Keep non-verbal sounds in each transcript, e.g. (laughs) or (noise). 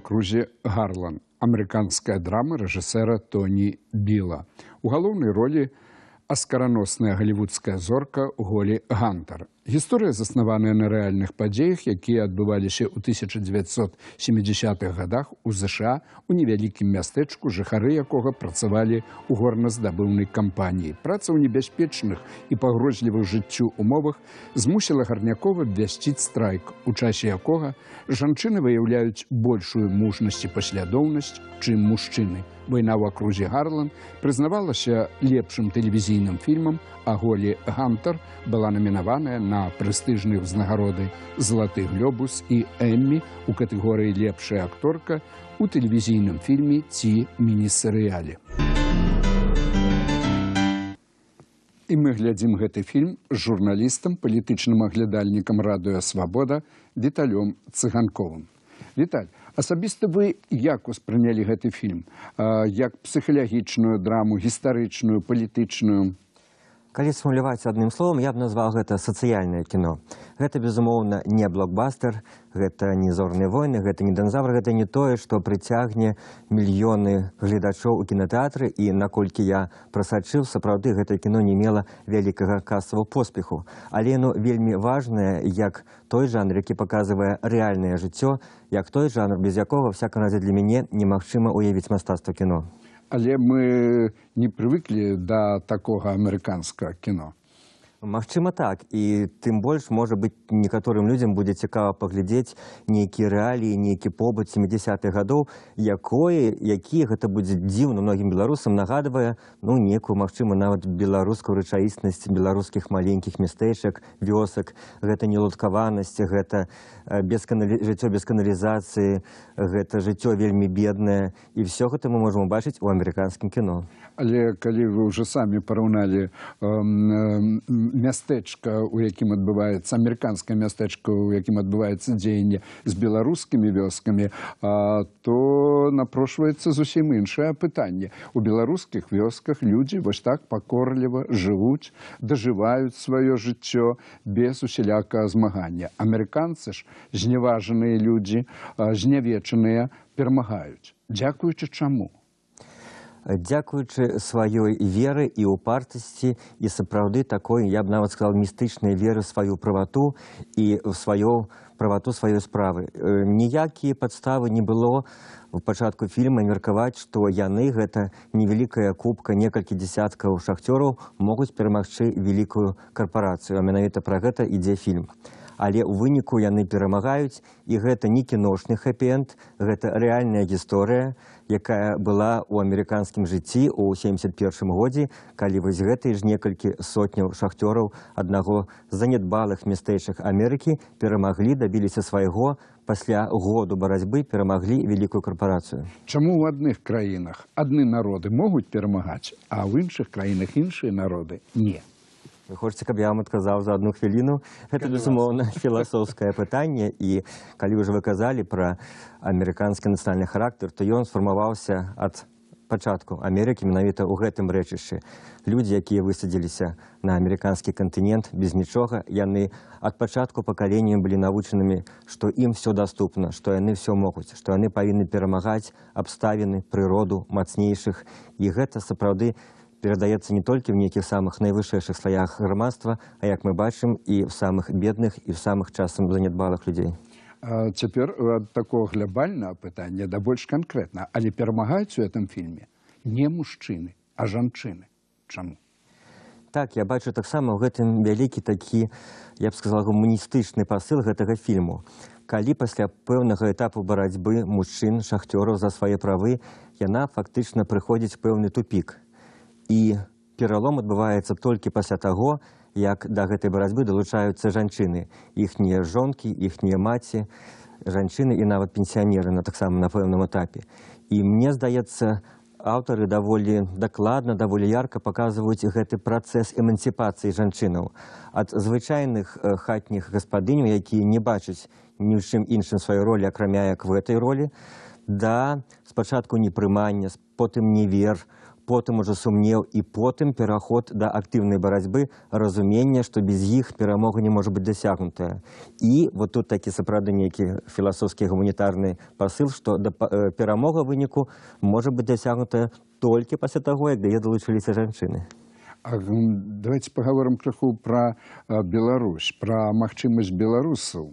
крузе гарлан амерыканская драма рэжысэра тоні біла у галоўнай ролі аскараносная галівудская зорка голі гантар Гісторыя заснаваная на рэальных падзеях, якія адбываліся ў 1970-х годах у ЗША у невялікім мястэчку жыхары якога працавалі ў горназдабыўнай кампаніі. Праца ў небяспечных і пагрозлівых жыццю умовах змусіла гарнякова вясціць страйк, у часе якога жанчыны выяўляюць большую мужнасць і паслядоўнасць, чым мужчыны. Вайна ў акрузе Гарлан прызнавалася лепшым тэлевізійным фільмам, а голі Гантар была намінаваная на на прэстыжныя ўзнагароды «Златы глёбус» і «Эммі» у катэгорыі «Лепшая акторка» у тэлевізійным фільме ці міні-серыяле. І мы глядзім гэты фільм з журналістам, палітычным аглядальнікам «Радуя свабода» Віталём Цыганковым. Віталь, асабіста вы як успрынялі гэты фільм? Як псіхалагічную драму, гістарычную, палітычную? Як? калі сфумуляваць адным словом я б назваў гэта сацыяльнае кіно гэта безумоўна не блокбастер гэта не зорныя войны гэта не данзавр гэта не тое што прыцягне мільёны гледачоў у кінатэатры і наколькі я прасачыў сапраўды гэтае кіно не мела вялікага касава поспеху але ну вельмі важнае як той жанр які паказвае рэальнае жыццё як той жанр без якога всяка разе для мяне немагчыма уявіць мастацтва кіно але мы не прывыклі да такога амерыканскага кіно. Магчыма так і тым больш можа быць некаторым людзям будзе цікава паглядзець нейкія рэаліі нейкі побыт семидесятых гадоў якое якія гэта будзе дзіўна многім беларусам нагадвае ну некую магчыма нават беларускую рэчаіснасць беларускіх маленькіх мястэчак вёсак гэта нелудкаванасці гэта э, без каналі... жыццё без каналізацыі гэта жыццё вельмі беднае і все гэта мы можам убачыць у амерыканскім кіно але калі вы ўжо самі параўналі э, э, мястэчка у якім адбываецца амерыканскае мястэчка у якім адбываецца дзеянне з беларускімі вёскамі а, то напрошваецца зусім іншае пытанне у беларускіх вёсках людзі вось так пакорліва жывуць дажываюць сваё жыццё без усяляка змагання амерыканцы ж зняважаныя людзі знявечаныя перамагаюць дзякуючы чаму дзякуючы сваёй веры і ўпартасці і сапраўды такой я б нават сказал містычнай веры сваю правату і в сваё правату сваёй справы э, ніякія падставы не было у пачатку фільма меркаваць што яны гэта невялікая кубка некалькі десяткаў шахцёраў могуць перамагчы вялікую карпорацыю а менавіта пра гэта ідзе фільм але ў выніку яны перамагаюць і гэта не кіношны хэппент гэта рэальная гісторыя якая была ў амерыканскім жыцці ў 71 годзе калі вось гэтый ж некалькі сотняў шахтёраў аднаго занятбалых мястэйшых амерыкі перамаглі дабіліся свайго пасля году барацьбы перамаглі вялікую карпорацыю чаму ў адных краінах адны народы могуць перамагаць а ў іншых краінах іншыя народы нет Вы хочаце, каб я вам адказаў за одну хвіліну. Гэта безумоўна (laughs) філасофскае пытанне і калі ўжо вы казалі пра амерыканскі нацыянальны характар, то ён сфармаваўся ад пачатку Амерыкі менавіта ў гэтым рэчышчы. Людзі, якія высадзіліся на амерыканскі кантынент без нічога, яны ад пачатку пакаленнем былі навучанымі, што ім все даступна, што яны все могуць, што яны павінны перамагаць абставіны прыроду мацнейшых. І гэта сапраўды не перадаецца не толькі ў нейкіх самых найвышэйшых слаях грамадства, а як мы бачым і ў самых бедных і ў самых часам занядбалых людзей. Цяпер э, такого глябальнага пытання да больш канкрэтна, але перамагаюць у гэтым фільме не мужчыны, а жанчыны чаму. Так я бачу таксама ў гэтым вялікі такі я б сказала гуманістычны пасыл гэтага фільму. Калі пасля пэўнага этапу барацьбы мужчын шахтёраў за свае правы яна фактычна прыходзіць пэўны тупік і пералом адбываецца толькі пасля таго, як да гэтай барацьбы далучаюцца жанчыны, іхнія жонкі, іхнія маці, жанчыны і нават пенсіянеры на таксама на пэўным этапе. І мне здаецца, аўтары даволі дакладна, даволі ярка паказваюць гэты працэс эмансіпацыі жанчынаў. Ад звычайных хатніх гаспадыняў, якія не бачаць ні ў чым іншым сваёй ролі, акрамя як в гэтай ролі, да спачатку непрымання, потым не вер, потым ужо сумнеў і потым пераход да актыўнай барацьбы разумення, што без іх перамога не можа быць дасягнутая. І вот тут такі сапраўды нейкі філасофскі гуманітарны пасыл, што да э, перамога выніку можа быць дасягнутая толькі пасля таго, як дае далучыліся жанчыны давайте поговорим троху про Беларусь, про магчимость беларусов.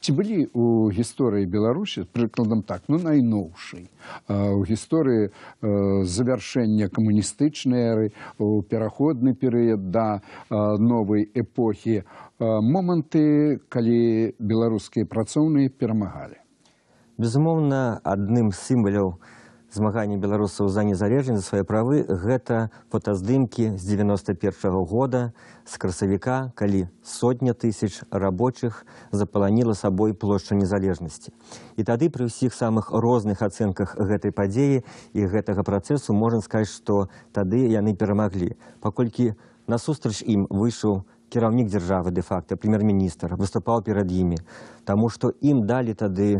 Чи были у истории Беларуси, прикладом так, ну, найновшей, у истории завершения коммунистичной эры, у переходный период до новой эпохи, моменты, когда белорусские працовные перемагали? Безумовно, одним символом символов змагання беларусаў за незалежнасць за свае правы гэта фотаздымкі з 91 -го года з красавіка калі сотня тысяч рабочых запаланіла сабой плошчу незалежнасці і тады пры ўсіх самых розных ацэнках гэтай падзеі і гэтага працэсу можна сказаць што тады яны перамаглі паколькі насустрач ім выйшаў кіраўнік дзяржавы дэ-факта прэм'ер-міністр выступаў перад імі таму што ім далі тады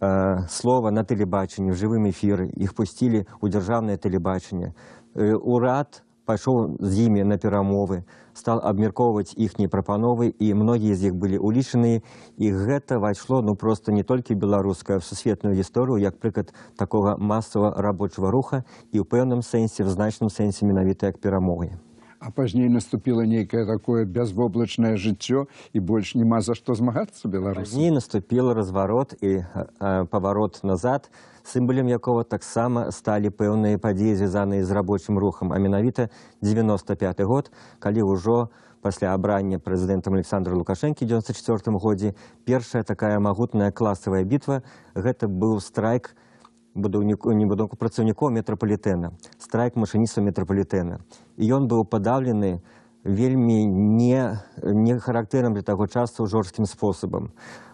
Э, слово на телебачанні, в живым эфіры, іх пусцілі ў дзяржаўнае тэлебачанне. Э, урад пайшоў з імі на перамовы, стал абмяркоўваць іхнія прапановы і многія з іх былі улічаныя. І гэта вайшло ну проста не толькі беларуская в сусветную гісторыю, як прыклад такога масава рабочага руха і ў пэўным сэнсе, в значным сэнсе менавіта як перамогі а пазней наступіла нейкае такое бязвоблачнае жыццё і больш няма за што змагацца беларус не наступіл разварот і э, паварот назад сімбалем якога таксама сталі пэўныя падзеі звязаныя з рабочым рухам а менавіта девяносто пятый год калі ўжо пасля абрання прэзідэнтам александра лукашэнкі девяносто четвертым годзе першая такая магутная класавая бітва гэта быў страйк будовнику, не будовнику, працовніку метрополітэна страйк машыніста метрополітэна і ён быў падаўлены вельмі не, не характэрам для таго часу жорсткім спосабам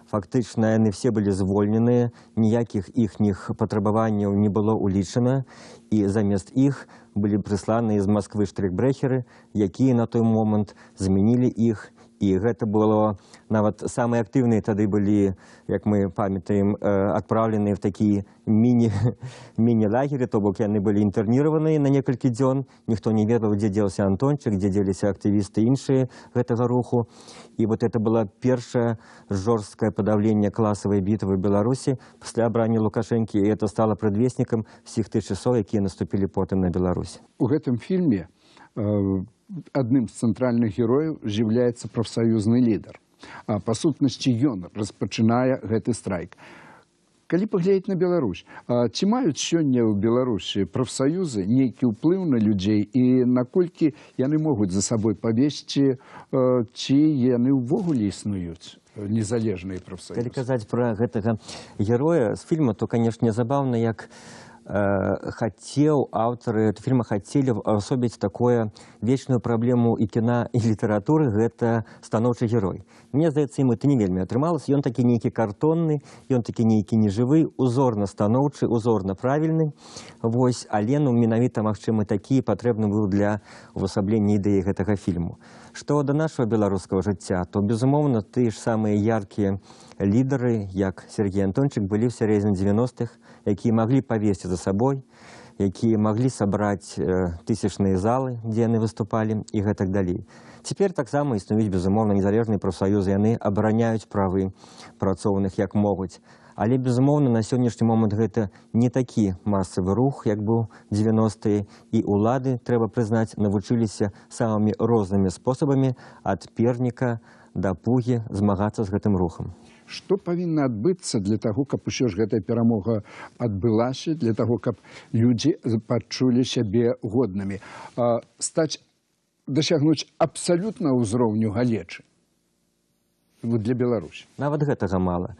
фактычна яны все былі звольненыя ніякіх іхніх патрабаванняў не было улічана і замест іх былі прысланы з москвы штрихбрэхеры якія на той момант змянілі іх і гэта было нават самыя актыўныя тады былі як мы памятаем адпраўлены э, в такі міні (laughs) міні лагеры то бок яны былі інтэрніраваны на некалькі дзён ніхто не ведаў дзе дзеўся антончык дзе дзеліся актывісты іншыя гэтага руху і вот это было першае жорсткае падаўленне класавай бітвы беларусі пасля абрання лукашэнкі і это стало прадвеснікам сіх тых часоў якія наступілі потым на беларусь у гэтым фільме у э, адным з цэнтральных герояў з'яўляецца прафсаюзны лідар. А па сутнасці ён распачынае гэты страйк. Калі паглядзець на Беларусь, ці маюць сёння ў Беларусі прафсаюзы нейкі ўплыў на людзей і наколькі яны могуць за сабой павесці, ці яны ўвогуле існуюць? незалежныя профсоюзы. Калі казаць пра гэтага героя з фільма, то, канешне, забавна, як Э, хотел, авторы этого фильма хотели особить такую вечную проблему и кино, и литературы, это становчий герой. Мне кажется, ему это не вельми отрымалось, и он таки некий картонный, и он таки некий неживый, узорно становчий, узорно правильный. Вот, а Лену, миновито, махчим, и такие потребны были для высобления идеи этого фильма. Что до нашего белорусского життя, то, безусловно, ты же самые яркие лидеры, как Сергей Антончик, были в середине 90-х, которые могли повесить за сабой якія маглі сабраць э, тысячныя залы дзе яны выступалі і гэтак далей цяпер таксама існуюць безумоўна незалежныя прафсаюзы яны абараняюць правы працоўных як могуць але безумоўна на сённяшні момант гэта не такі масавы рух як быў дзевяностыя і ўлады трэба прызнаць навучыліся самымі рознымі спосабамі ад перніка да пугі змагацца з гэтым рухам што павінна адбыцца для таго, каб усё ж гэтая перамога адбылася для таго, каб людзі пачулі сябе годнымі стаць дасягнуць абсалютна ўзроўню галечы для беларусі нават гэтага мала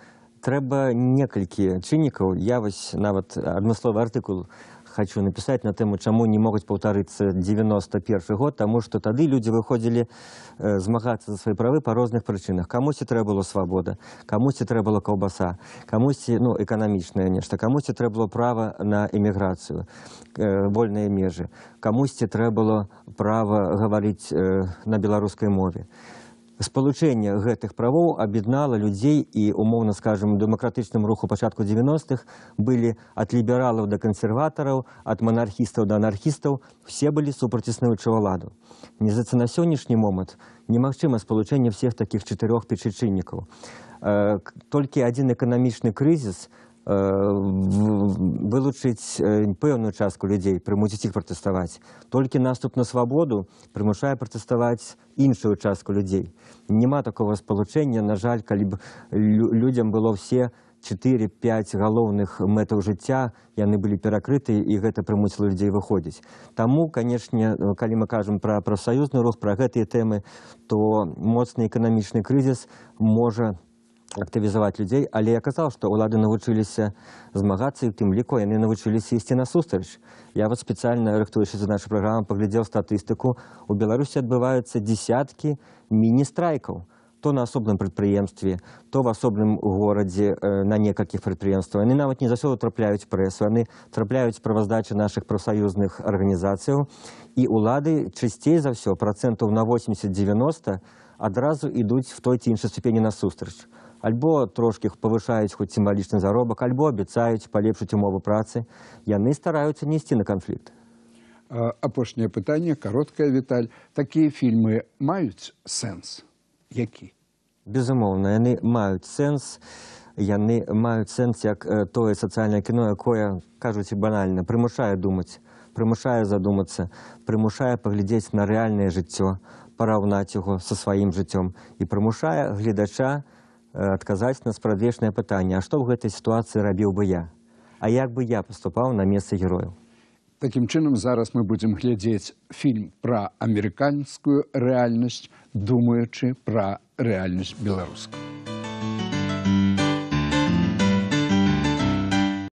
трэба некалькі чыннікаў я вось нават адмысловы артыкул у хочу написать на тему, чаму не могуць паўтарыцца 91 год, таму што тады людзі выходзілі э, змагацца за свае правы па розных прычынах. Камусьці трэба было свабода, камусьці трэба было каўбаса, камусьці ну, эканамічнае нешта, камусьці трэба было права на эміграцыю, э, вольныя межы. Камусьці трэба было права гаварыць э, на беларускай мове спалучэнне гэтых правоў аб'яднала людзей і умоўна скажам дэмакратычным руху пачатку 90-х былі ад лібералаў да кансерватараў ад манархістаў да анархістаў все былі супраціснуючыва ладу не зацы на сённяшні момант немагчыма спалучэнне всех таких чатырох печычыннікаў э, толькі адзін эканамічны крызіс у вылучыць пэўную частку людзей прымусіць іх пратэставаць толькі наступ на свабоду прымушае пратэставаць іншую частку людзей няма такого спалучэння на жаль калі б людзям было все четыре пять галоўных мэтаў жыцця яны былі перакрыты і гэта прымусіла людзей выходзіць таму канешне калі мы кажам пра прафсаюзны рух пра гэтыя тэмы то моцны эканамічны крызіс можа на актывізаваць людзей але я казаў што лады навучыліся э, змагацца і тым ліку яны навучыліся ісці насустрач я вот спецыяльна рыхтуюся за нашу праграму паглядзеў статыстыку у беларусі адбываюцца десяткі міністрайкаў то на асобным прадпрыемстве то в асобным горадзе э, на некалькіх прадпрыемстваў яны нават не засёды трапляюць прэсу яны трапляюць справаздачы наших прафсаюзных арганізацыяў і улады часцей за ўсё працэнтаў на 80 90 адразу ідуць в той ці іншай ступені насустрач у альбо трошкі павышаюць хоць сімвалічны заробак альбо абяцаюць палепшыць умовы працы яны стараюцца несці на канфлікт апошняе пытанне кароткая віталь такія фільмы маюць сэнс які безумоўна яны маюць сэнс яны маюць сэнс як э, тое сацыяльнае кіно якое кажуць банальна прымушае думаць прымушае задумацца прымушае паглядзець на рэальнае жыццё параўнаць яго са сваім жыццём і прымушае гледача адказаць э, на спрадвечнае пытанне а што ў гэтай сітуацыі рабіў бы я а як бы я паступаў на месца герояў Такім чынам зараз мы будзем глядзець фільм пра амерыканскую рэальнасць думаючы пра рэальнасць беларускую